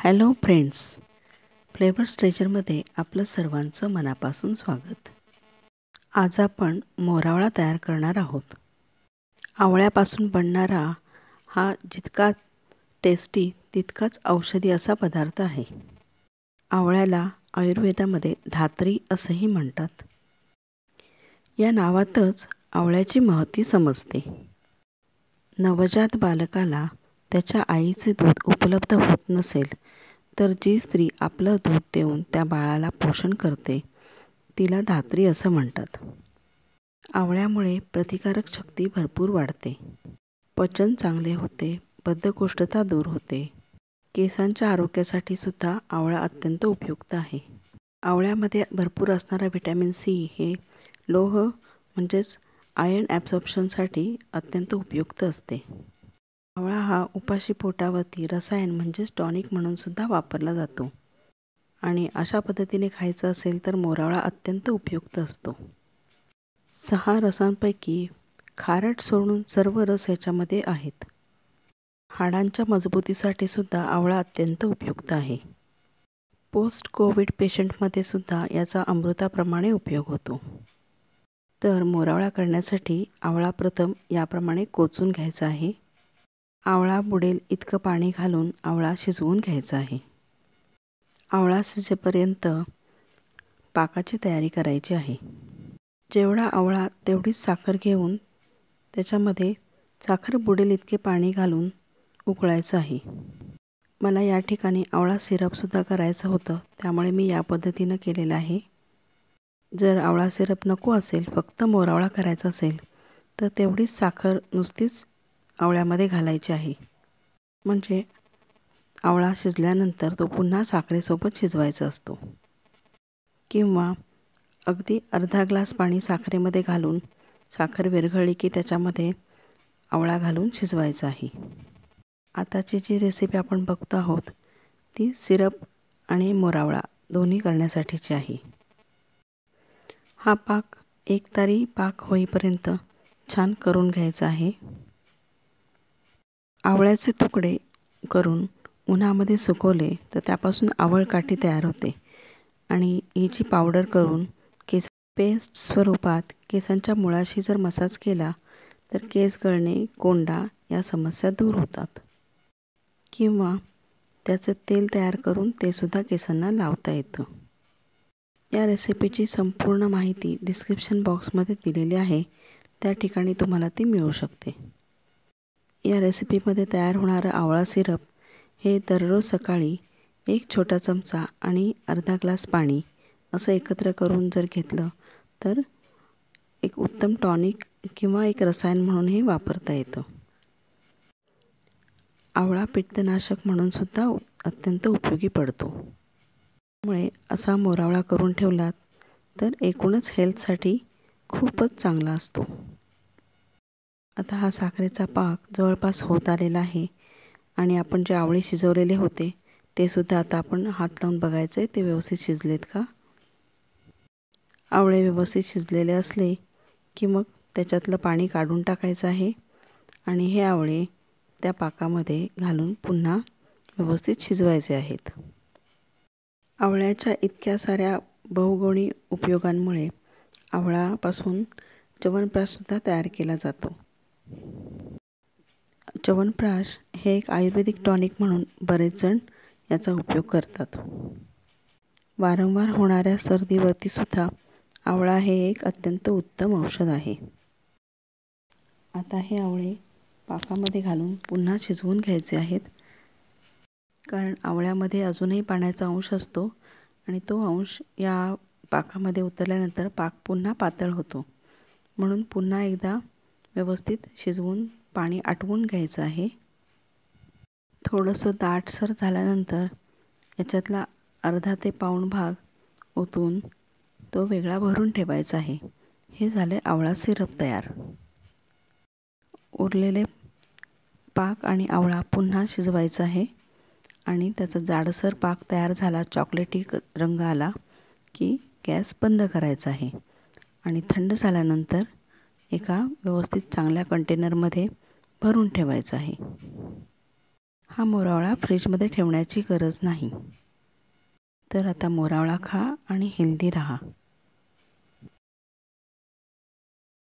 hello friends flavour स्ट्रेचरमध्ये आपलं सर्वांचं मनापासून स्वागत आज आपण मोरावळा तयार करणार आहोत आवळ्यापासून बनणारा हा जितका टेस्टी तितकाच औषधी असा पदार्थ आहे आवळ्याला आयुर्वेदामध्ये धात्री असंही म्हणतात या नावातच आवळ्याची महती समजते नवजात बालकाला त्याच्या आईचे दूध उपलब्ध होत नसेल तर जी स्त्री आपलं दूध देऊन त्या बाळाला पोषण करते तिला धात्री असं म्हणतात आवळ्यामुळे प्रतिकारक शक्ती भरपूर वाढते पचन चांगले होते बद्धकोष्ठता दूर होते केसांच्या आरोग्यासाठी सुद्धा आवळा अत्यंत उपयुक्त आहे आवळ्यामध्ये भरपूर असणारा व्हिटॅमिन सी हे लोह म्हणजेच आयर्न ॲब्झॉर्प्शनसाठी अत्यंत उपयुक्त असते आवळा हा उपाशी पोटावरती रसायन म्हणजेच टॉनिक म्हणून सुद्धा वापरला जातो आणि अशा पद्धतीने खायचं असेल तर मोरावळा अत्यंत उपयुक्त असतो सहा रसांपैकी खारट सोडून सर्व रस याच्यामध्ये आहेत हाडांच्या मजबूतीसाठी सुद्धा आवळा अत्यंत उपयुक्त आहे पोस्ट कोविड पेशंटमध्ये सुद्धा याचा अमृताप्रमाणे उपयोग होतो तर मोरावळा करण्यासाठी आवळा प्रथम याप्रमाणे कोचून घ्यायचा आहे आवळा बुडेल इतकं पाणी घालून आवळा शिजवून घ्यायचा आहे आवळा शिजेपर्यंत पाकाची तयारी करायची आहे जेवढा आवळा तेवढीच साखर घेऊन त्याच्यामध्ये साखर बुडेल इतके पाणी घालून उकळायचं आहे मला या ठिकाणी आवळा सिरपसुद्धा करायचं होतं त्यामुळे मी या पद्धतीनं केलेलं आहे जर आवळा सिरप नको असेल फक्त मोरावळा करायचा असेल तर तेवढीच साखर नुसतीच आवळ्यामध्ये घालायचे आहे म्हणजे आवळा शिजल्यानंतर तो पुन्हा साखरेसोबत शिजवायचा असतो किंवा अगदी अर्धा ग्लास पाणी साखरेमध्ये घालून साखर विरघळली की त्याच्यामध्ये आवळा घालून शिजवायचा आहे आताची जी रेसिपी आपण बघतो आहोत ती सिरप आणि मोरावळा दोन्ही करण्यासाठीची आहे हा पाक एक तारी पाक होईपर्यंत छान करून घ्यायचा आहे आवळ्याचे तुकडे करून उन्हामध्ये सुकवले तर त्यापासून आवळ काठी तयार होते आणि हिची पावडर करून केस पेस्ट स्वरूपात केसांच्या मुळाशी जर मसाज केला तर केस गळणे कोंडा या समस्या दूर होतात किंवा त्याचं तेल तयार करून ते सुद्धा केसांना लावता येतं या रेसिपीची संपूर्ण माहिती डिस्क्रिप्शन बॉक्समध्ये दिलेली आहे त्या ठिकाणी तुम्हाला ती मिळू शकते या रेसिपीमध्ये तयार होणारं आवळा सिरप हे दररोज सकाळी एक छोटा चमचा आणि अर्धा ग्लास पाणी असं एकत्र करून जर घेतलं तर एक उत्तम टॉनिक किंवा एक रसायन म्हणून हे वापरता येतं आवळा पित्तनाशक म्हणून सुद्धा अत्यंत उपयोगी पडतो त्यामुळे असा मोरावळा करून ठेवलात तर एकूणच हेल्थसाठी खूपच चांगला असतो आता हा साखरेचा पाक जवळपास होत आलेला आहे आणि आपण जे आवळे शिजवलेले होते ते सुद्धा आता आपण हात लावून बघायचं आहे ते व्यवस्थित शिजलेत का आवळे व्यवस्थित शिजलेले असले की मग त्याच्यातलं पाणी काढून टाकायचं आहे आणि हे आवळे त्या पाकामध्ये घालून पुन्हा व्यवस्थित शिजवायचे आहेत आवळ्याच्या इतक्या साऱ्या बहुगुणी उपयोगांमुळे आवळापासून च्यवनप्राशसुद्धा तयार केला जातो च्यवनप्राश हे एक आयुर्वेदिक टॉनिक म्हणून बरेच जण याचा उपयोग करतात वारंवार होणाऱ्या सर्दीवरती सुद्धा आवळा हे एक अत्यंत उत्तम औषध आहे आता हे आवळे पाकामध्ये घालून पुन्हा शिजवून घ्यायचे आहेत कारण आवळ्यामध्ये अजूनही पाण्याचा अंश असतो आणि तो अंश या पाकामध्ये उतरल्यानंतर पाक पुन्हा पातळ होतो म्हणून पुन्हा एकदा व्यवस्थित शिजवून पाणी आटवून घ्यायचं आहे थोडंसं दाटसर झाल्यानंतर याच्यातला अर्धा ते पाऊण भाग ओतून तो वेगळा भरून ठेवायचा आहे हे झाले आवळा सिरप तयार उरलेले पाक आणि आवळा पुन्हा शिजवायचा आहे आणि त्याचा जाडसर पाक तयार झाला चॉकलेटी रंग आला की गॅस बंद करायचा आहे आणि थंड झाल्यानंतर एका व्यवस्थित चांगल्या कंटेनरमध्ये भरून ठेवायचा आहे हा मोरावळा फ्रीजमध्ये ठेवण्याची गरज नाही तर आता मोरावळा खा आणि हेल्दी राहा